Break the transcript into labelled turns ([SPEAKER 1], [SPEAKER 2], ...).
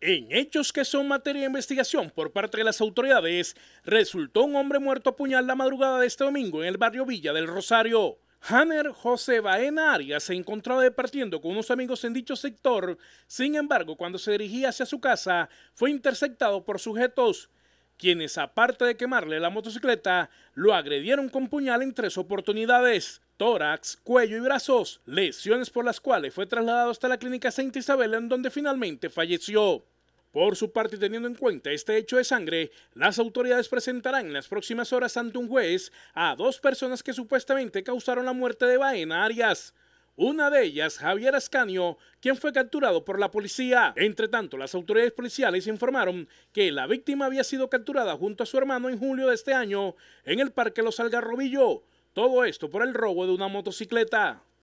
[SPEAKER 1] En hechos que son materia de investigación por parte de las autoridades, resultó un hombre muerto a puñal la madrugada de este domingo en el barrio Villa del Rosario. Hanner José Baena Arias se encontraba departiendo con unos amigos en dicho sector, sin embargo, cuando se dirigía hacia su casa, fue interceptado por sujetos, quienes aparte de quemarle la motocicleta, lo agredieron con puñal en tres oportunidades tórax, cuello y brazos, lesiones por las cuales fue trasladado hasta la clínica Santa Isabel en donde finalmente falleció. Por su parte, teniendo en cuenta este hecho de sangre, las autoridades presentarán en las próximas horas ante un juez a dos personas que supuestamente causaron la muerte de Baena Arias. Una de ellas, Javier Ascanio, quien fue capturado por la policía. Entre tanto, las autoridades policiales informaron que la víctima había sido capturada junto a su hermano en julio de este año en el Parque Los Algarrobillo. Todo esto por el robo de una motocicleta.